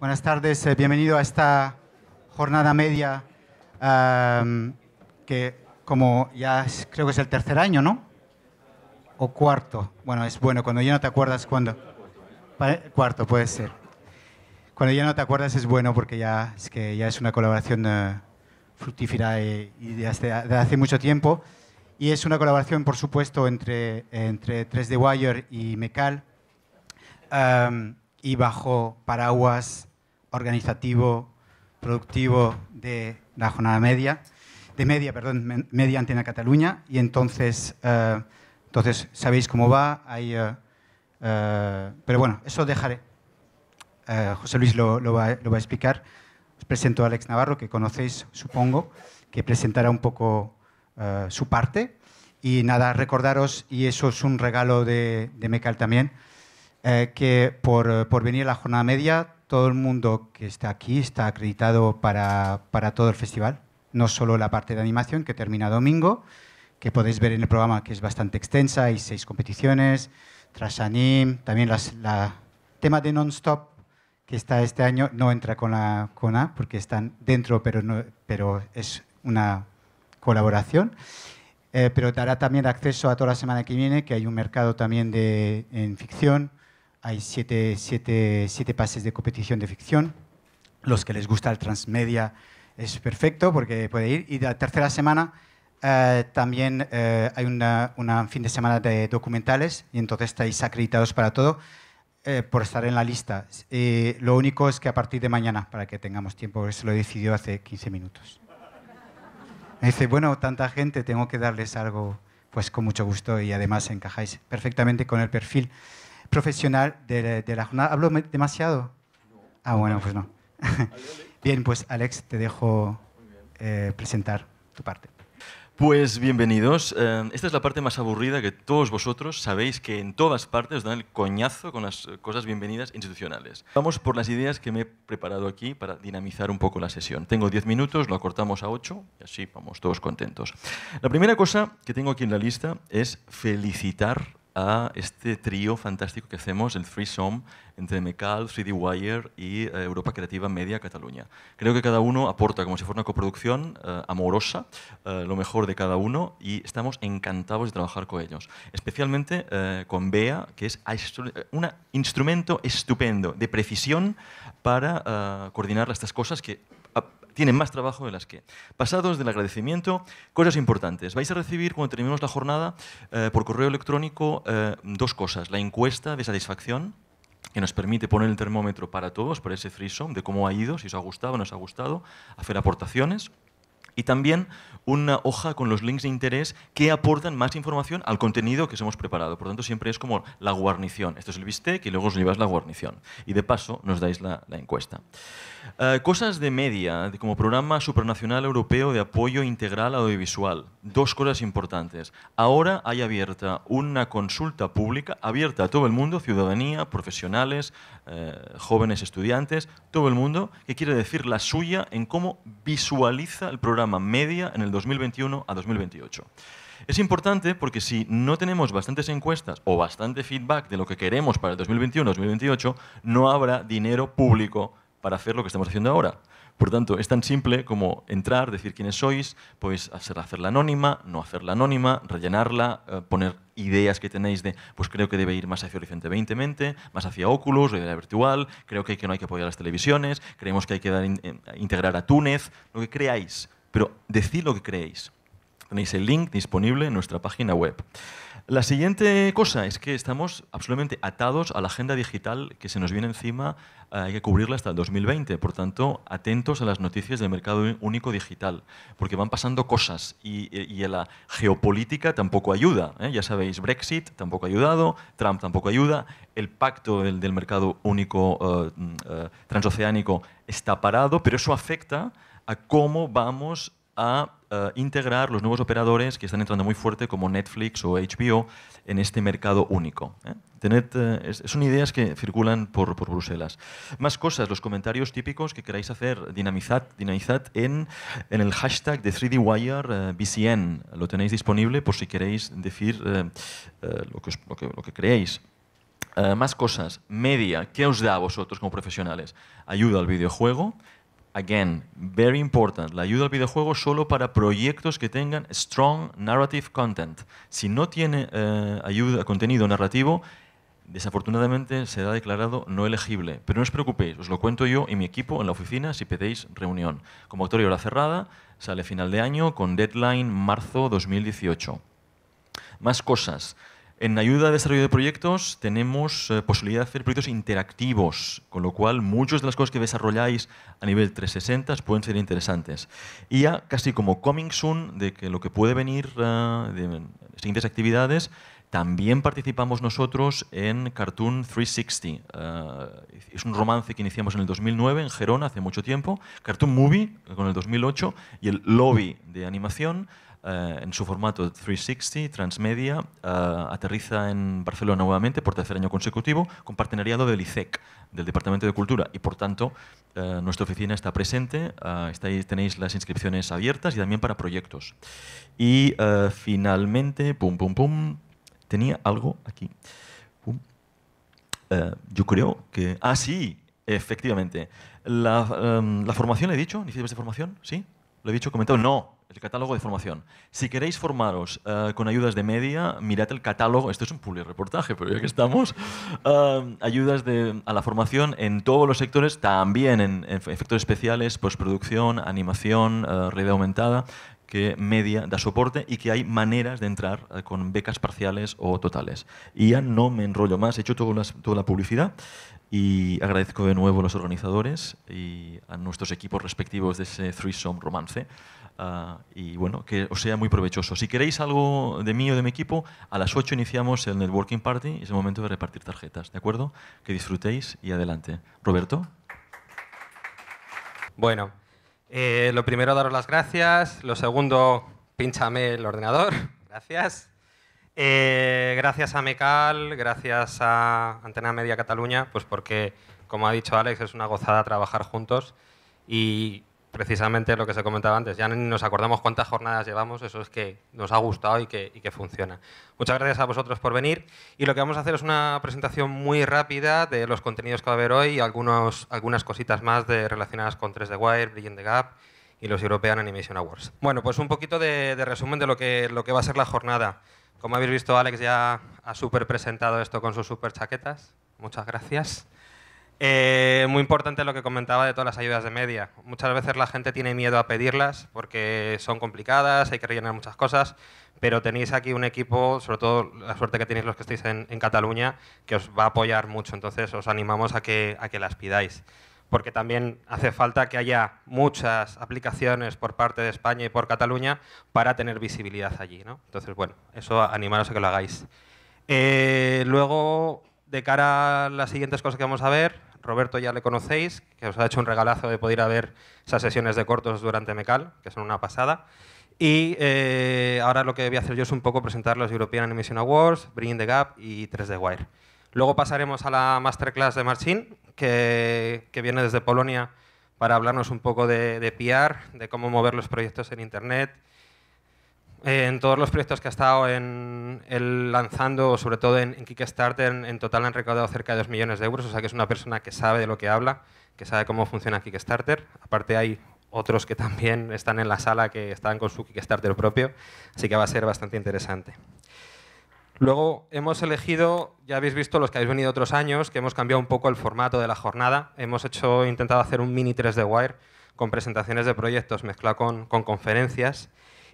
Buenas tardes, eh, bienvenido a esta jornada media ehm, que como ya creo que es el tercer año, ¿no? O cuarto. Bueno, es bueno, cuando ya no te acuerdas cuándo. Cuarto puede ser. Cuando ya no te acuerdas es bueno porque ya es, que ya es una colaboración eh, fructífera y, de, hace, mucho tiempo. Y es una colaboración, por supuesto, entre, entre 3D Wire y Mecal ehm, y bajo paraguas organizativo, productivo de la jornada media, de media, perdón, media antena Cataluña, y entonces, eh, entonces sabéis cómo va, hay, eh, eh, pero bueno, eso dejaré. José Luis lo, va, a explicar. Os presento a Alex Navarro, que conocéis, supongo, que presentará un poco su parte. Y nada, recordaros, y eso es un regalo de, Mecal también, que por, por venir a la jornada media todo el mundo que está aquí está acreditado para, todo el festival, no solo la parte de animación que termina domingo, que podéis ver en el programa que es bastante extensa, hay seis competiciones, Trasanim, también las, la tema de non-stop que está este año no entra con la cona A porque están dentro, pero, no, pero es una colaboración. Eh, pero dará también acceso a toda la semana que viene, que hay un mercado también de, en ficción, hay siete, pases de competición de ficción. Los que les gusta el transmedia es perfecto porque puede ir. Y la tercera semana eh, también eh, hay un una fin de semana de documentales y entonces estáis acreditados para todo eh, por estar en la lista. lo único es que a partir de mañana, para que tengamos tiempo, porque se lo decidió hace 15 minutos. Me dice, bueno, tanta gente, tengo que darles algo, pues con mucho gusto y además encajáis perfectamente con el perfil profesional de la, jornada. ¿Hablo demasiado? Ah, bueno, pues no. bien, pues Alex, te dejo eh, presentar tu parte. Pues bienvenidos. Eh, esta es la parte más aburrida que todos vosotros sabéis que en todas partes os dan el coñazo con las cosas bienvenidas institucionales. Vamos por las ideas que me he preparado aquí para dinamizar un poco la sesión. Tengo 10 minutos, lo acortamos a 8 y así vamos todos contentos. La primera cosa que tengo aquí en la lista es felicitar a este trío fantástico que hacemos, el Threesome, entre Mecal, 3D Wire y eh, Europa Creativa Media Cataluña. Creo que cada uno aporta, como si fuera una coproducción eh, amorosa, eh, lo mejor de cada uno y estamos encantados de trabajar con ellos. Especialmente con Bea, que es un instrumento estupendo de precisión para coordinar estas cosas que tienen más trabajo de las que. Pasados del agradecimiento, cosas importantes. Vais a recibir cuando terminemos la jornada eh, por correo electrónico eh, dos cosas. La encuesta de satisfacción, que nos permite poner el termómetro para todos, por ese friso de cómo ha ido, si os ha gustado o no os ha gustado, hacer aportaciones y también una hoja con los links de interés que aportan más información al contenido que os hemos preparado. Por lo tanto, siempre es como la guarnición. Esto es el bistec y luego os llevas la guarnición. Y de paso nos dais la, encuesta. Eh, cosas de media, como programa supranacional europeo de apoyo integral audiovisual. Dos cosas importantes. Ahora hay abierta una consulta pública, abierta a todo el mundo, ciudadanía, profesionales, eh, jóvenes estudiantes, todo el mundo, que quiere decir la suya en cómo visualiza el programa media en el 2021 a 2028. Es importante porque si no tenemos bastantes encuestas o bastante feedback de lo que queremos para el 2021-2028, no habrá dinero público para hacer lo que estamos haciendo ahora. Por tanto, es tan simple como entrar, decir quiénes sois, pues, hacer, hacerla anónima, no hacerla anónima, rellenarla, eh, poner ideas que tenéis de, pues creo que debe ir más hacia Horizonte 2020, más hacia Oculus, realidad virtual, creo que, hay que no hay que apoyar las televisiones, creemos que hay que eh, integrar a Túnez, lo que creáis, pero decid lo que creéis. Tenéis el link disponible en nuestra página web. La siguiente cosa es que estamos absolutamente atados a la agenda digital que se nos viene encima, eh, hay que cubrirla hasta el 2020, por tanto, atentos a las noticias del mercado único digital, porque van pasando cosas y, y la geopolítica tampoco ayuda. ¿eh? Ya sabéis, Brexit tampoco ha ayudado, Trump tampoco ayuda, el pacto del, mercado único eh, mm, transoceánico está parado, pero eso afecta a cómo vamos a eh, integrar los nuevos operadores que están entrando muy fuerte como Netflix o HBO en este mercado único. ¿eh? Eh, son ideas que circulan por, Bruselas. Más cosas, los comentarios típicos que queráis hacer, dinamizad, dinamizad en, el hashtag de 3 d Wire BCN. Lo tenéis disponible por si queréis decir lo que, creéis. más cosas. Media. ¿Qué os da a vosotros como profesionales? Ayuda al videojuego, again, very important, la ayuda al videojuego solo para proyectos que tengan strong narrative content. Si no tiene eh, contenido narrativo, desafortunadamente será declarado no elegible. Pero no os preocupéis, os lo cuento yo y mi equipo en la oficina si pedéis reunión. Como autor y hora cerrada, sale final de año con deadline marzo 2018. Más cosas. En ayuda a desarrollo de proyectos tenemos eh, posibilidad de hacer proyectos interactivos, con lo cual muchas de las cosas que desarrolláis a nivel 360 pueden ser interesantes. Y ya casi como coming soon de que lo que puede venir eh, de siguientes actividades, también participamos nosotros en Cartoon 360. Eh, es un romance que iniciamos en el 2009 en Gerona, hace mucho tiempo. Cartoon Movie, con el 2008, y el Lobby de animación eh, en su formato 360, Transmedia, eh, aterriza en Barcelona nuevamente por tercer año consecutivo con partenariado del ICEC, e del Departamento de Cultura, y por tanto eh, nuestra oficina está presente, está tenéis las inscripciones abiertas y también para proyectos. Y finalmente, pum, pum, pum, tenía algo aquí. yo creo que... Ah, sí, efectivamente. La, em, formación, he dicho? ¿Iniciativas de formación? ¿Sí? ¿Lo he dicho? ¿Comentado? No el catálogo de formación. Si queréis formaros eh, con ayudas de media, mirad el catálogo. Esto es un public reportaje, pero ya que estamos. Eh, ayudas a la formación en todos los sectores, también en, efectos especiales, postproducción, animación, eh, realidad red aumentada, que media da soporte y que hay maneras de entrar con becas parciales o totales. Y ya no me enrollo más, he hecho toda la, toda la publicidad y agradezco de nuevo a los organizadores y a nuestros equipos respectivos de ese Threesome Romance. Ah, y bueno, que os sea muy provechoso. Si queréis algo de mí o de mi equipo, a las 8 iniciamos el Networking Party y es el momento de repartir tarjetas, ¿de acuerdo? Que disfrutéis y adelante. Roberto. Bueno, eh, lo primero daros las gracias, lo segundo, pinchame el ordenador, gracias. Eh, gracias a Mecal, gracias a Antena Media Cataluña, pues porque, como ha dicho Alex, es una gozada trabajar juntos y precisamente lo que se comentaba antes, ya ni nos acordamos cuántas jornadas llevamos, eso es que nos ha gustado y que, funciona. Muchas gracias a vosotros por venir y lo que vamos a hacer es una presentación muy rápida de los contenidos que va a haber hoy y algunas cositas más de, relacionadas con 3D Wire, Bridging the Gap y los European Animation Awards. Bueno, pues un poquito de, resumen de lo que, lo que va a ser la jornada. Como habéis visto, Alex ya ha super presentado esto con sus super chaquetas. Muchas gracias. Eh, muy importante lo que comentaba de todas las ayudas de media. Muchas veces la gente tiene miedo a pedirlas porque son complicadas, hay que rellenar muchas cosas, pero tenéis aquí un equipo, sobre todo la suerte que tenéis los que estáis en, Cataluña, que os va a apoyar mucho. Entonces os animamos a que, a que las pidáis porque también hace falta que haya muchas aplicaciones por parte de España y por Cataluña para tener visibilidad allí. ¿no? Entonces, bueno, eso animaros a que lo hagáis. Eh, luego, de cara a las siguientes cosas que vamos a ver, Roberto ya le conocéis, que os ha hecho un regalazo de poder ir ver esas sesiones de cortos durante Mecal, que son una pasada. Y eh, ahora lo que voy a hacer yo es un poco presentar los European Animation Awards, Bringing the Gap y 3D Wire. Luego pasaremos a la masterclass de Marcin, que, viene desde Polonia para hablarnos un poco de, de, PR, de cómo mover los proyectos en Internet, eh, en todos los proyectos que ha estado en, él lanzando, sobre todo en, Kickstarter, en, total han recaudado cerca de 2 millones de euros, o sea que es una persona que sabe de lo que habla, que sabe cómo funciona Kickstarter. Aparte hay otros que también están en la sala que están con su Kickstarter propio, así que va a ser bastante interesante. Luego hemos elegido, ya habéis visto los que habéis venido otros años, que hemos cambiado un poco el formato de la jornada. Hemos hecho, intentado hacer un mini 3D Wire con presentaciones de proyectos mezclado con conferencias.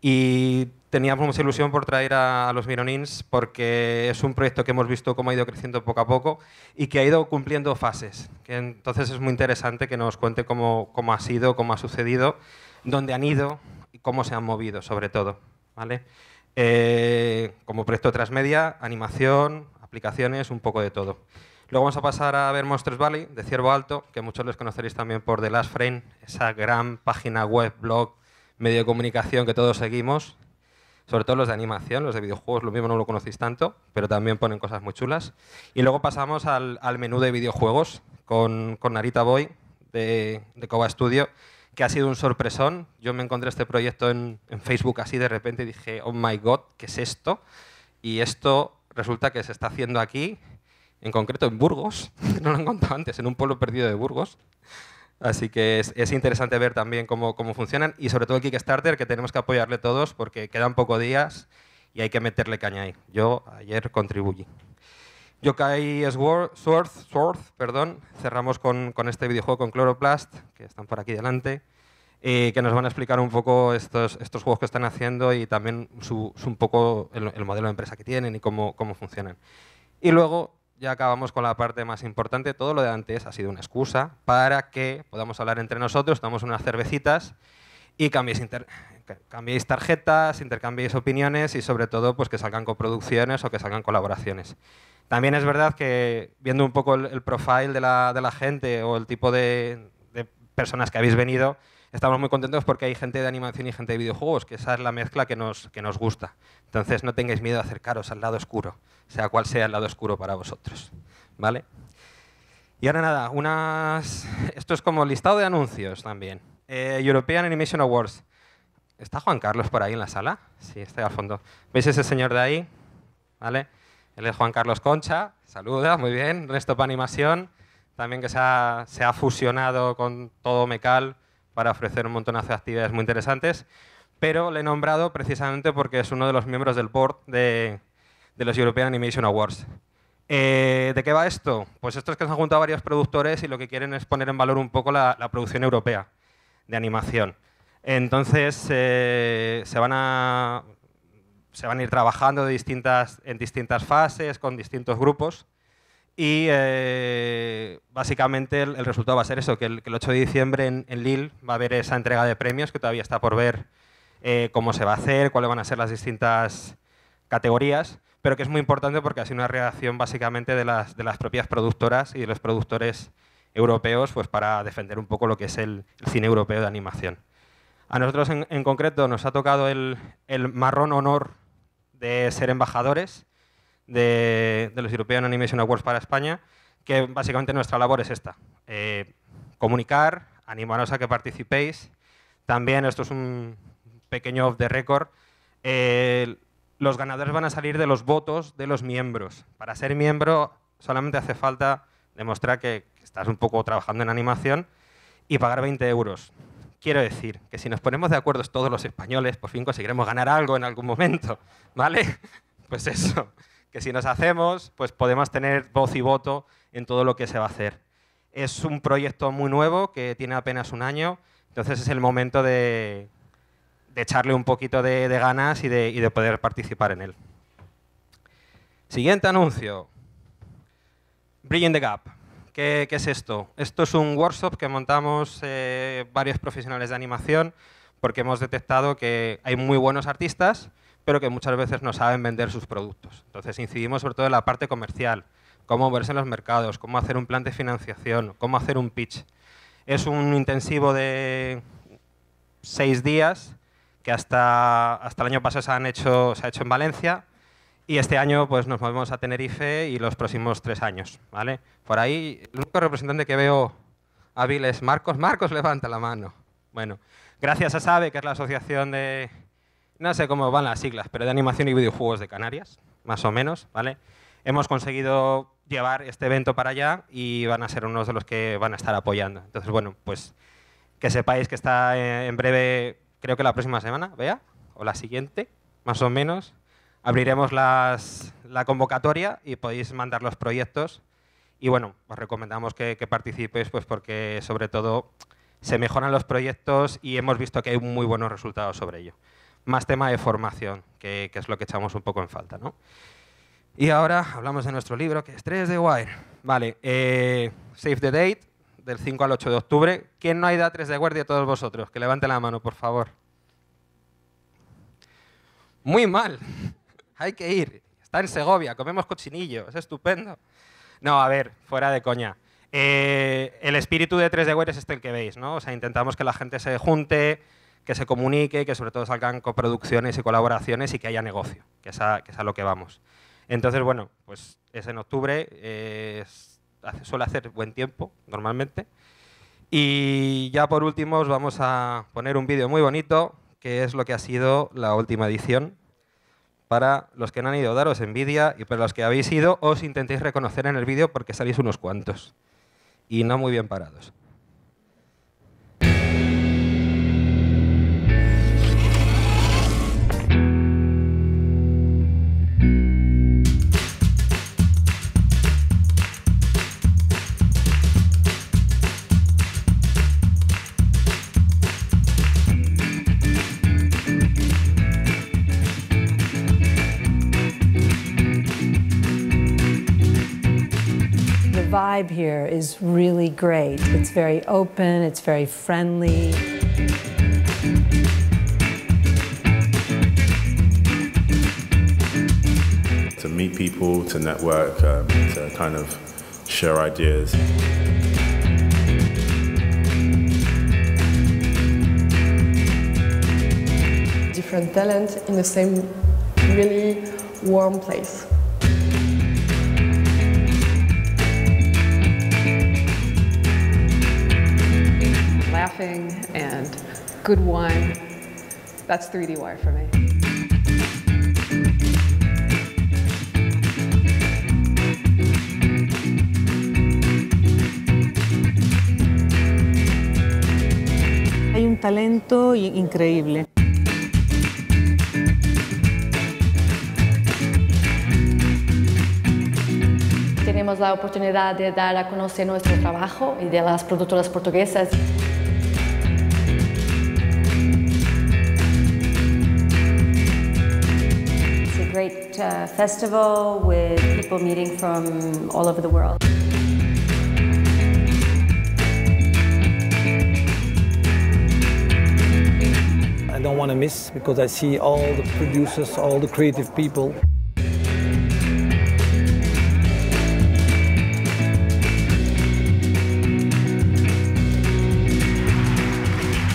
Y teníamos mucha ilusión por traer a, los Mironins porque es un proyecto que hemos visto cómo ha ido creciendo poco a poco y que ha ido cumpliendo fases. Que entonces es muy interesante que nos cuente cómo, ha sido, cómo ha sucedido, dónde han ido y cómo se han movido, sobre todo. ¿vale? Eh, como proyecto transmedia, animación, aplicaciones, un poco de todo. Luego vamos a pasar a ver Monsters Valley, de Ciervo Alto, que muchos les conoceréis también por The Last Frame, esa gran página web, blog, medio de comunicación que todos seguimos, sobre todo los de animación, los de videojuegos, lo mismo no lo conocéis tanto, pero también ponen cosas muy chulas. Y luego pasamos al, menú de videojuegos con, Narita Boy de, de Studio, que ha sido un sorpresón. Yo me encontré este proyecto en, Facebook así de repente y dije, oh my god, ¿qué es esto? Y esto resulta que se está haciendo aquí, en concreto en Burgos, no lo he contado antes, en un pueblo perdido de Burgos. Así que es, interesante ver también cómo, funcionan y sobre todo el Kickstarter, que tenemos que apoyarle todos porque quedan pocos días y hay que meterle caña ahí. Yo ayer contribuí. Yokai Sword, Sword, perdón. cerramos con, este videojuego con Chloroplast, que están por aquí delante, que nos van a explicar un poco estos, estos juegos que están haciendo y también un poco el, modelo de empresa que tienen y cómo, cómo funcionan. Y luego ya acabamos con la parte más importante. Todo lo de antes ha sido una excusa para que podamos hablar entre nosotros, tomamos unas cervecitas y cambiéis, tarjetas, intercambiéis opiniones y sobre todo pues, que salgan coproducciones o que salgan colaboraciones. También es verdad que viendo un poco el, profile de la, gente o el tipo de personas que habéis venido, estamos muy contentos porque hay gente de animación y gente de videojuegos, que esa es la mezcla que nos, que nos gusta. Entonces no tengáis miedo de acercaros al lado oscuro, sea cual sea el lado oscuro para vosotros. ¿Vale? Y ahora nada, unas... esto es como listado de anuncios también. Eh, European Animation Awards. ¿Está Juan Carlos por ahí en la sala? Sí, está ahí al fondo. ¿Veis ese señor de ahí? ¿Vale? Él es Juan Carlos Concha, saluda, muy bien. Resto para Animación, también que se ha, se ha fusionado con todo Mecal para ofrecer un montón de actividades muy interesantes, pero le he nombrado precisamente porque es uno de los miembros del board de, los European Animation Awards. Eh, ¿De qué va esto? Pues esto es que se han juntado varios productores y lo que quieren es poner en valor un poco la, producción europea de animación. Entonces, eh, se, van a, se van a ir trabajando distintas, en distintas fases, con distintos grupos. Y eh, básicamente el, resultado va a ser eso, que el, 8 de diciembre en, Lille va a haber esa entrega de premios que todavía está por ver eh, cómo se va a hacer, cuáles van a ser las distintas categorías, pero que es muy importante porque ha sido una reacción básicamente de las, de las propias productoras y de los productores europeos pues, para defender un poco lo que es el, cine europeo de animación. A nosotros en, concreto nos ha tocado el marrón honor de ser embajadores de, los European Animation Awards para España, que básicamente nuestra labor es esta, eh, comunicar, animaros a que participéis. También, esto es un pequeño off the record, eh, los ganadores van a salir de los votos de los miembros. Para ser miembro solamente hace falta demostrar que estás un poco trabajando en animación y pagar 20 euros. Quiero decir que si nos ponemos de acuerdo todos los españoles, por fin conseguiremos ganar algo en algún momento, ¿vale? Pues eso que si nos hacemos, pues podemos tener voz y voto en todo lo que se va a hacer. Es un proyecto muy nuevo que tiene apenas un año, entonces es el momento de, echarle un poquito de, ganas y de, poder participar en él. Siguiente anuncio. Bridging the Gap. ¿Qué, es esto? Esto es un workshop que montamos eh, varios profesionales de animación porque hemos detectado que hay muy buenos artistas pero que muchas veces no saben vender sus productos. Entonces incidimos sobre todo en la parte comercial, cómo moverse en los mercados, cómo hacer un plan de financiación, cómo hacer un pitch. Es un intensivo de seis días que hasta, hasta el año pasado se, han hecho, se ha hecho en Valencia y este año pues, nos movemos a Tenerife y los próximos tres años. ¿vale? Por ahí, el único representante que veo hábil es Marcos. Marcos, levanta la mano. Bueno, gracias a SABE, que es la asociación de no sé cómo van las siglas, pero de animación y videojuegos de Canarias, más o menos, ¿vale? Hemos conseguido llevar este evento para allá y van a ser unos de los que van a estar apoyando. Entonces, bueno, pues que sepáis que está eh, en breve, creo que la próxima semana, vea, o la siguiente, más o menos, abriremos la convocatoria y podéis mandar los proyectos. Y bueno, os recomendamos que, participéis pues porque sobre todo se mejoran los proyectos y hemos visto que hay muy buenos resultados sobre ello más tema de formación, que, es lo que echamos un poco en falta. ¿no? Y ahora hablamos de nuestro libro, que es 3 de Wire. Vale, eh, Save the Date, del 5 al 8 de octubre. ¿Quién no ha ido a 3 de guardia? Todos vosotros, que levante la mano, por favor. Muy mal. Hay que ir. Está en Segovia, comemos cochinillo, es estupendo. No, a ver, fuera de coña. Eh, el espíritu de 3 de es este el que veis, ¿no? O sea, intentamos que la gente se junte, que se comunique, que sobre todo salgan coproducciones y colaboraciones y que haya negocio, que es a, lo que vamos. Entonces, bueno, pues es en octubre, suele hacer buen tiempo normalmente. Y ya por último os vamos a poner un vídeo muy bonito, que es lo que ha sido la última edición. Para los que no han ido, daros envidia y para los que habéis ido, os intentéis reconocer en el vídeo porque salís unos cuantos y no muy bien parados. vibe here is really great. It's very open, it's very friendly. To meet people, to network, um, to kind of share ideas. Different talent in the same really warm place. laughing and good That's 3D for Hay un talento increíble. Tenemos la oportunidad de dar a conocer nuestro trabajo y de las productoras portuguesas. uh, festival with people meeting from all over the world. I don't want to miss because I see all the producers, all the creative people.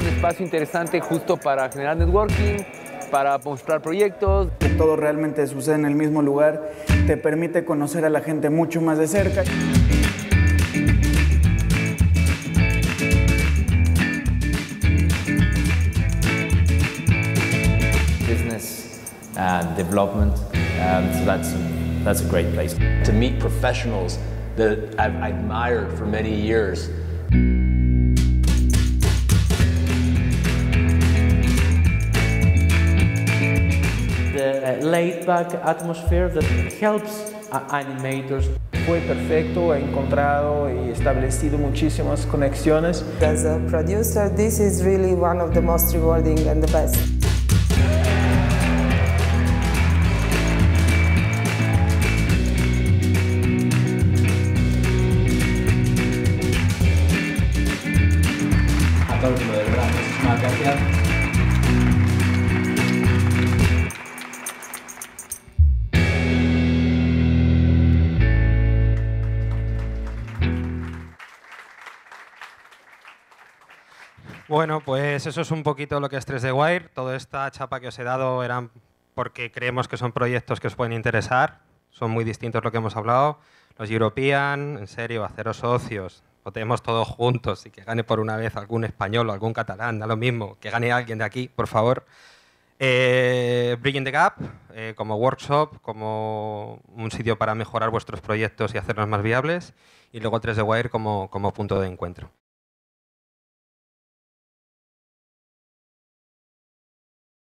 Un espacio interesante justo para generar networking. para mostrar proyectos. Que todo realmente sucede en el mismo lugar, te permite conocer a la gente mucho más de cerca. Business and uh, development, um, so that's, that's a great place. To meet professionals that I've admired for many years. laid-back atmosphere that helps uh, animators. Fue perfecto, he encontrado y establecido muchísimas conexiones. As a producer, this is really one of the most rewarding and the best. Bueno, pues eso es un poquito lo que es 3 de Wire. Toda esta chapa que os he dado eran porque creemos que son proyectos que os pueden interesar. Son muy distintos lo que hemos hablado. Los European, en serio, haceros socios. Votemos todos juntos y que gane por una vez algún español o algún catalán, da lo mismo. Que gane alguien de aquí, por favor. Eh, Bridging the Gap, eh, como workshop, como un sitio para mejorar vuestros proyectos y hacernos más viables. Y luego 3D Wire como punto de encuentro.